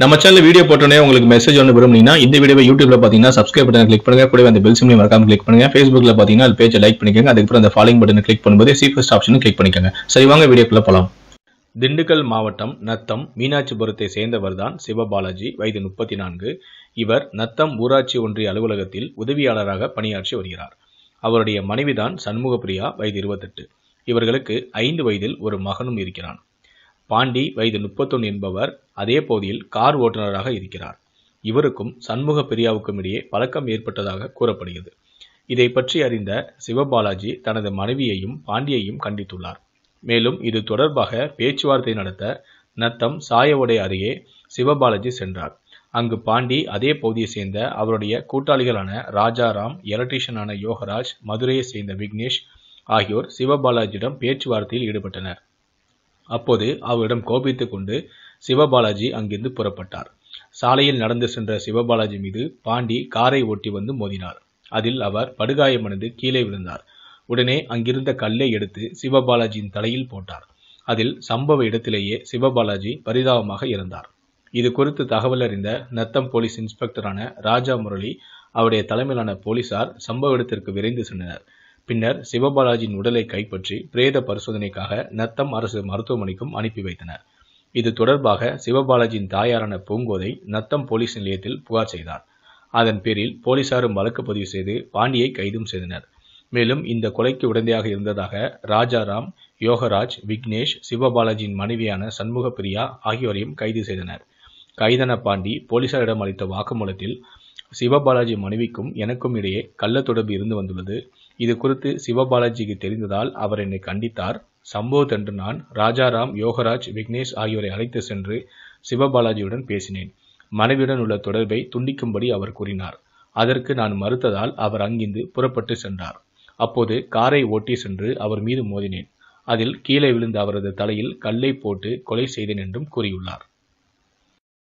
நம்ம channel video போட்டோன்னே உங்களுக்கு மெசேஜ் ஒன்று விரும்புனீங்கன்னா இந்த வீடியோ யூடியூப்ல பார்த்தீங்கன்னா சப்ஸ்கிரைப் பட்டன் கிளிக் பண்ணுங்க கூட அந்த பெல் சிம்லையும் மறக்காம கிளிக் பண்ணுங்க ஃபேஸ்புக்ல பார்த்தீங்கன்னா அது பேஜை லைக் பண்ணிக்கோங்க அதுக்கப்புறம் அந்த ஃபாலோயிங் பட்டன் கிளிக் பண்ணும்போது சீஃபஸ்ட் ஆப்ஷன் கிளிக் பண்ணிக்கோங்க சரி வாங்க வீடியோக்குள்ள போகலாம் திண்டுக்கல் மாவட்டம் நத்தம் மீனாட்சிபுரத்தை சேர்ந்தவர் தான் சிவபாலாஜி வயது முப்பத்தி நான்கு இவர் நத்தம் ஊராட்சி ஒன்றிய அலுவலகத்தில் உதவியாளராக பணியாற்றி வருகிறார் அவருடைய மனைவிதான் சண்முகப்பிரியா வயது இருபத்தெட்டு இவர்களுக்கு ஐந்து வயதில் ஒரு மகனும் இருக்கிறான் பாண்டி வயது முப்பத்தொன்று என்பவர் அதே போதியில் கார் ஓட்டுநராக இருக்கிறார் இவருக்கும் சண்முக பிரியாவுக்கும் இடையே பழக்கம் ஏற்பட்டதாக கூறப்படுகிறது இதை பற்றி அறிந்த சிவபாலாஜி தனது மனைவியையும் பாண்டியையும் கண்டித்துள்ளார் மேலும் இது தொடர்பாக பேச்சுவார்த்தை நடத்த நத்தம் சாயவடை அருகே சிவபாலாஜி சென்றார் அங்கு பாண்டி அதே பகுதியை சேர்ந்த அவருடைய கூட்டாளிகளான ராஜாராம் எலக்ட்ரீஷியனான யோகராஜ் மதுரையை சேர்ந்த விக்னேஷ் ஆகியோர் சிவபாலாஜியிடம் பேச்சுவார்த்தையில் ஈடுபட்டனர் அப்போது அவரிடம் கோபித்துக் கொண்டு சிவபாலாஜி அங்கிருந்து புறப்பட்டார் சாலையில் நடந்து சென்ற சிவபாலாஜி மீது பாண்டி காரை ஓட்டி வந்து மோதினார் அதில் அவர் படுகாயமடைந்து கீழே விழுந்தார் உடனே அங்கிருந்த கல்லை எடுத்து சிவபாலாஜியின் தலையில் போட்டார் அதில் சம்பவ இடத்திலேயே சிவபாலாஜி பரிதாபமாக இருந்தார் இது குறித்து தகவல் அறிந்த நத்தம் போலீஸ் இன்ஸ்பெக்டரான ராஜா முரளி அவருடைய தலைமையிலான போலீசார் சம்பவ இடத்திற்கு விரைந்து சென்றனர் பின்னர் சிவபாலாஜியின் உடலை கைப்பற்றி பிரேத பரிசோதனைக்காக நத்தம் அரசு மருத்துவமனைக்கும் அனுப்பி வைத்தனர் இது தொடர்பாக சிவபாலாஜியின் தாயாரான பூங்கோதை நத்தம் போலீஸ் நிலையத்தில் புகார் செய்தார் அதன் பேரில் போலீசாரும் வழக்கு பதிவு செய்து பாண்டியை கைதும் செய்தனர் மேலும் இந்த கொலைக்கு உடந்தையாக இருந்ததாக ராஜாராம் யோகராஜ் விக்னேஷ் சிவபாலாஜியின் மனைவியான சண்முக பிரியா ஆகியோரையும் கைது செய்தனர் கைதன பாண்டி போலீசாரிடம் அளித்த வாக்குமூலத்தில் சிவபாலாஜி மனைவிக்கும் எனக்கும் இடையே கள்ள தொடர்பு இருந்து வந்துள்ளது இது குறித்து சிவபாலாஜிக்கு தெரிந்ததால் அவர் என்னை கண்டித்தார் சம்பவத்தன்று நான் ராஜாராம் யோகராஜ் விக்னேஷ் ஆகியோரை அழைத்து சென்று சிவபாலாஜியுடன் பேசினேன் மனைவியுடன் உள்ள தொடர்பை துண்டிக்கும்படி அவர் கூறினார் அதற்கு நான் மறுத்ததால் அவர் அங்கிருந்து புறப்பட்டு சென்றார் அப்போது காரை ஓட்டி சென்று அவர் மீது மோதினேன் அதில் கீழே விழுந்த அவரது தலையில் கல்லை போட்டு கொலை செய்தேன் என்றும் கூறியுள்ளார்